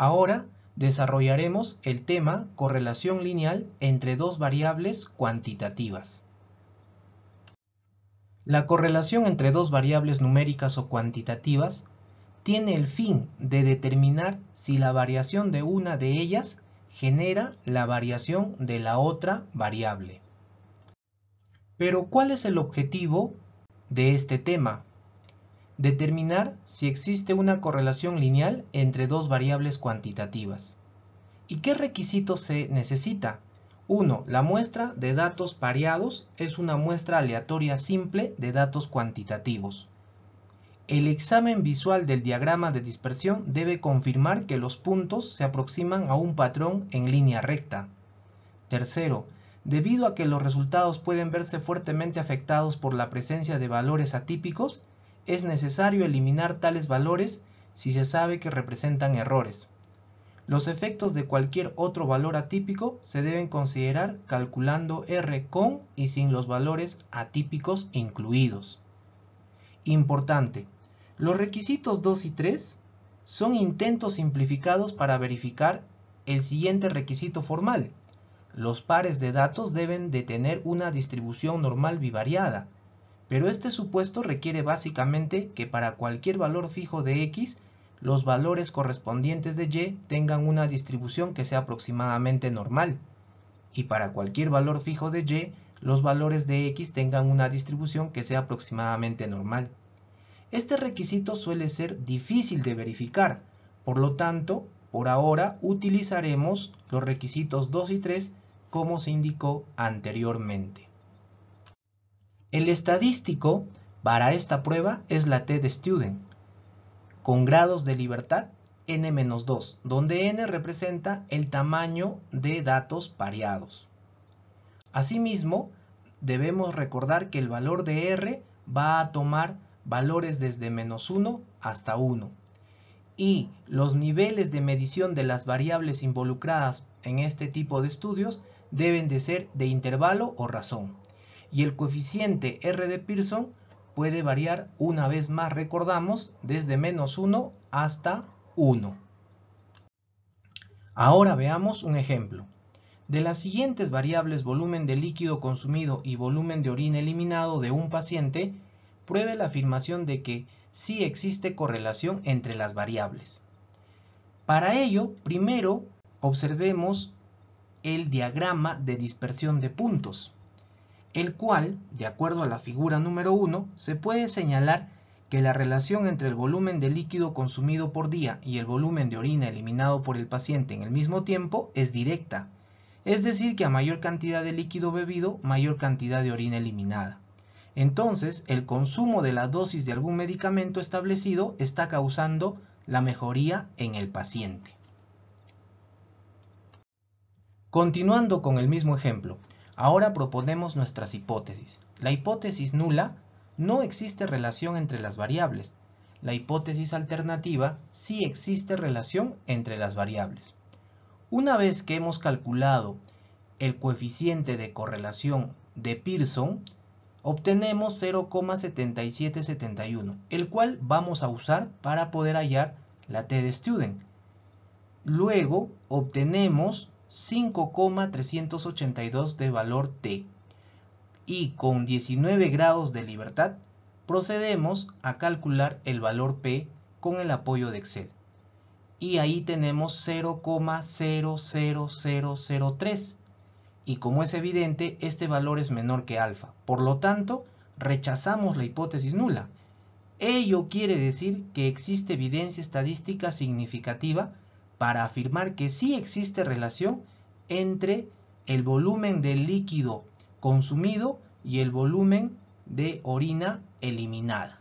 Ahora desarrollaremos el tema correlación lineal entre dos variables cuantitativas. La correlación entre dos variables numéricas o cuantitativas tiene el fin de determinar si la variación de una de ellas genera la variación de la otra variable. Pero ¿cuál es el objetivo de este tema? Determinar si existe una correlación lineal entre dos variables cuantitativas. ¿Y qué requisitos se necesita? 1. La muestra de datos pareados es una muestra aleatoria simple de datos cuantitativos. El examen visual del diagrama de dispersión debe confirmar que los puntos se aproximan a un patrón en línea recta. Tercero, debido a que los resultados pueden verse fuertemente afectados por la presencia de valores atípicos, es necesario eliminar tales valores si se sabe que representan errores. Los efectos de cualquier otro valor atípico se deben considerar calculando R con y sin los valores atípicos incluidos. Importante, los requisitos 2 y 3 son intentos simplificados para verificar el siguiente requisito formal. Los pares de datos deben de tener una distribución normal bivariada, pero este supuesto requiere básicamente que para cualquier valor fijo de x, los valores correspondientes de y tengan una distribución que sea aproximadamente normal, y para cualquier valor fijo de y, los valores de x tengan una distribución que sea aproximadamente normal. Este requisito suele ser difícil de verificar, por lo tanto, por ahora utilizaremos los requisitos 2 y 3 como se indicó anteriormente. El estadístico para esta prueba es la T de Student, con grados de libertad n-2, donde n representa el tamaño de datos pareados. Asimismo, debemos recordar que el valor de r va a tomar valores desde menos 1 hasta 1. Y los niveles de medición de las variables involucradas en este tipo de estudios deben de ser de intervalo o razón y el coeficiente R de Pearson puede variar una vez más, recordamos, desde menos 1 hasta 1. Ahora veamos un ejemplo. De las siguientes variables volumen de líquido consumido y volumen de orina eliminado de un paciente, pruebe la afirmación de que sí existe correlación entre las variables. Para ello, primero observemos el diagrama de dispersión de puntos el cual, de acuerdo a la figura número 1, se puede señalar que la relación entre el volumen de líquido consumido por día y el volumen de orina eliminado por el paciente en el mismo tiempo es directa, es decir, que a mayor cantidad de líquido bebido, mayor cantidad de orina eliminada. Entonces, el consumo de la dosis de algún medicamento establecido está causando la mejoría en el paciente. Continuando con el mismo ejemplo, Ahora proponemos nuestras hipótesis. La hipótesis nula no existe relación entre las variables. La hipótesis alternativa sí existe relación entre las variables. Una vez que hemos calculado el coeficiente de correlación de Pearson, obtenemos 0,7771, el cual vamos a usar para poder hallar la T de Student. Luego obtenemos 5,382 de valor T y con 19 grados de libertad procedemos a calcular el valor P con el apoyo de Excel. Y ahí tenemos 0,00003 y como es evidente este valor es menor que alfa, por lo tanto rechazamos la hipótesis nula. Ello quiere decir que existe evidencia estadística significativa para afirmar que sí existe relación entre el volumen del líquido consumido y el volumen de orina eliminada.